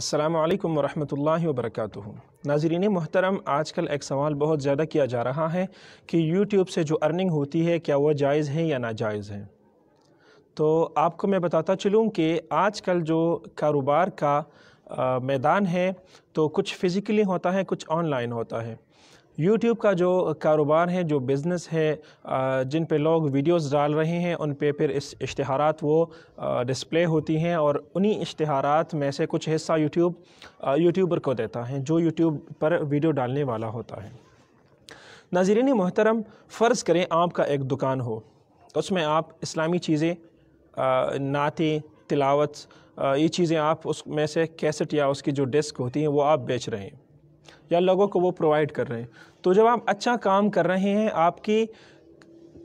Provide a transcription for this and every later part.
असलकम वरहमल वबरक नाजरीन मोहतरम आजकल एक सवाल बहुत ज़्यादा किया जा रहा है कि यूट्यूब से जो अर्निंग होती है क्या वह जायज़ है या नाजायज़ है तो आपको मैं बताता चलूँ कि आजकल जो कारोबार का मैदान है तो कुछ फ़िज़िकली होता है कुछ ऑनलाइन होता है यूट्यूब का जो कारोबार है जो बिज़नेस है जिन पे लोग वीडियोस डाल रहे हैं उन पे फिर इस इश्तहारात वो डिस्प्ले होती हैं और उन्हीं इश्तहारात में से कुछ हिस्सा यूट्यूब यूट्यूबर को देता है जो यूट्यूब पर वीडियो डालने वाला होता है नाजरीन मोहतरम फ़र्ज़ करें आपका एक दुकान हो उसमें आप इस्लामी चीज़ें नाते तिलावत ये चीज़ें आप उसमें से कैसेट या उसकी जो डिस्क होती हैं वो आप बेच रहे हैं या लोगों को वो प्रोवाइड कर रहे हैं तो जब आप अच्छा काम कर रहे हैं आपकी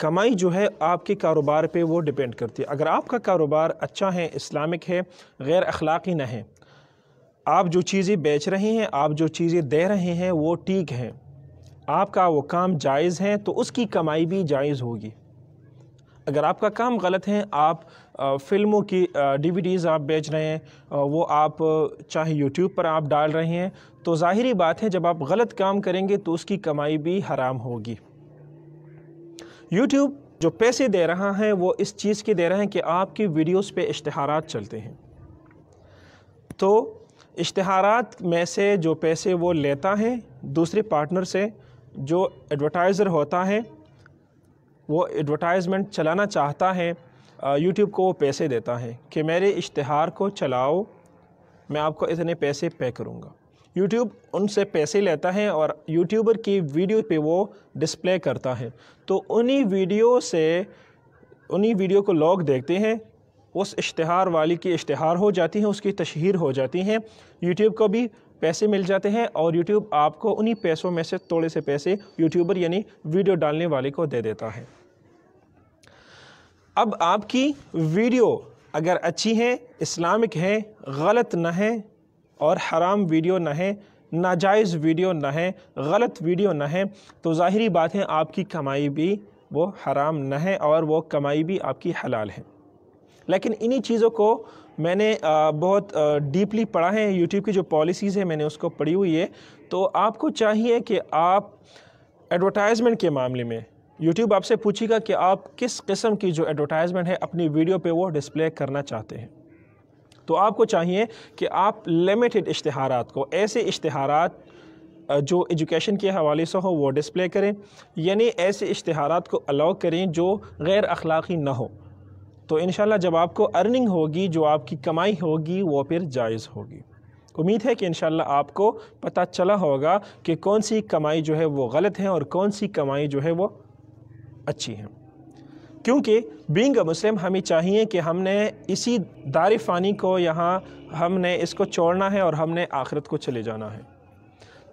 कमाई जो है आपके कारोबार पे वो डिपेंड करती है अगर आपका कारोबार अच्छा है इस्लामिक है गैर अखलाक़ी ना है आप जो चीज़ें बेच रहे हैं आप जो चीज़ें दे रहे हैं वो ठीक हैं आपका वो काम जायज़ है तो उसकी कमाई भी जायज़ होगी अगर आपका काम गलत है आप फ़िल्मों की डीवीडीज़ आप बेच रहे हैं वो आप चाहे यूट्यूब पर आप डाल रहे हैं तो ज़ाहरी बात है जब आप गलत काम करेंगे तो उसकी कमाई भी हराम होगी यूट्यूब जो पैसे दे रहा है वो इस चीज़ के दे रहे हैं कि आपकी वीडियोस पे इश्तहारात चलते हैं तो इश्तहारात में से जो पैसे वो लेता है दूसरे पार्टनर से जो एडवर्टाइज़र होता है वो एडवर्टाइज़मेंट चलाना चाहता है यूट्यूब को वो पैसे देता है कि मेरे इश्तहार को चलाओ मैं आपको इतने पैसे पे करूँगा यूट्यूब उनसे पैसे लेता है और यूट्यूबर की वीडियो पे वो डिस्प्ले करता है तो उन्हीं वीडियो से उन्हीं वीडियो को लोग देखते हैं उस इश्तहार वाली की इश्तहार हो जाती है उसकी तशहर हो जाती है यूट्यूब को भी पैसे मिल जाते हैं और यूट्यूब आपको उन्हीं पैसों में से थोड़े से पैसे यूट्यूबर यानी वीडियो डालने वाले को दे देता है अब आपकी वीडियो अगर अच्छी है इस्लामिक है गलत ना है और हराम वीडियो ना है नाजायज़ वीडियो ना है गलत वीडियो ना है तो ज़ाहरी बात है आपकी कमाई भी वो हराम ना है और वो कमाई भी आपकी हलाल है लेकिन इन्हीं चीज़ों को मैंने बहुत डीपली पढ़ा है यूट्यूब की जो पॉलिसीज़ है मैंने उसको पढ़ी हुई है तो आपको चाहिए कि आप एडवर्टाइज़मेंट के मामले में यूट्यूब आपसे पूछेगा कि आप किस किस्म की जो एडवर्टाइजमेंट है अपनी वीडियो पे वो डिस्प्ले करना चाहते हैं तो आपको चाहिए कि आप लिमिटेड इश्तहारात को ऐसे इश्तहारात जो एजुकेशन के हवाले से हो वो डिस्प्ले करें यानी ऐसे इश्तहारात को अलाउ करें जो गैर अखलाक़ी ना हो तो इन जब आपको अर्निंग होगी जो आपकी कमाई होगी वो फिर जायज़ होगी उम्मीद है कि इन आपको पता चला होगा कि कौन सी कमाई जो है वो गलत है और कौन सी कमाई जो है वो अच्छी हैं क्योंकि बींग मुस्लिम हमें चाहिए कि हमने इसी दार फ़ानी को यहाँ हमने इसको छोड़ना है और हमने आखिरत को चले जाना है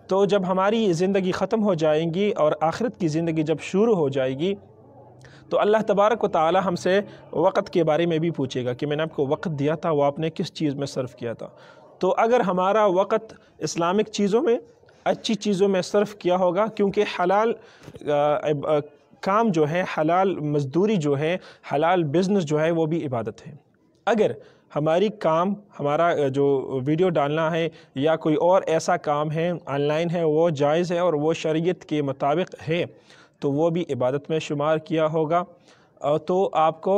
तो जब हमारी ज़िंदगी ख़त्म हो जाएगी और आखिरत की ज़िंदगी जब शुरू हो जाएगी तो अल्लाह तबारक व ताली हमसे वक़्त के बारे में भी पूछेगा कि मैंने आपको वक्त दिया था वो आपने किस चीज़ में सर्व किया था तो अगर हमारा वक़्त इस्लामिक चीज़ों में अच्छी चीज़ों में सर्व किया होगा क्योंकि हलाल काम जो है हलाल मजदूरी जो है हलाल बिजनेस जो है वो भी इबादत है अगर हमारी काम हमारा जो वीडियो डालना है या कोई और ऐसा काम है ऑनलाइन है वो जायज़ है और वो शरीयत के मुताबिक है तो वो भी इबादत में शुमार किया होगा तो आपको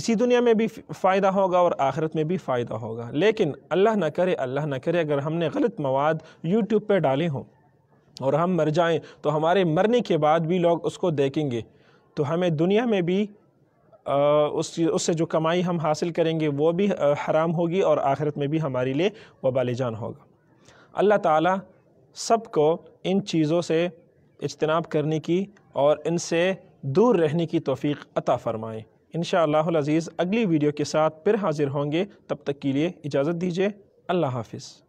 इसी दुनिया में भी फ़ायदा होगा और आखिरत में भी फ़ायदा होगा लेकिन अल्लाह ना करे अल्लाह ना करे अगर हमने गलत मवाद यूट्यूब पर डाले हों और हम मर जाएं तो हमारे मरने के बाद भी लोग उसको देखेंगे तो हमें दुनिया में भी उस उससे जो कमाई हम हासिल करेंगे वो भी हराम होगी और आखिरत में भी हमारे लिए वबाल जान होगा अल्लाह ताला सबको इन चीज़ों से इजतनाब करने की और इनसे दूर रहने की तोफ़ी अता फ़रमाएँ इन शज़ीज़ अगली वीडियो के साथ फिर हाज़िर होंगे तब तक के लिए इजाज़त दीजिए अल्लाह हाफिज़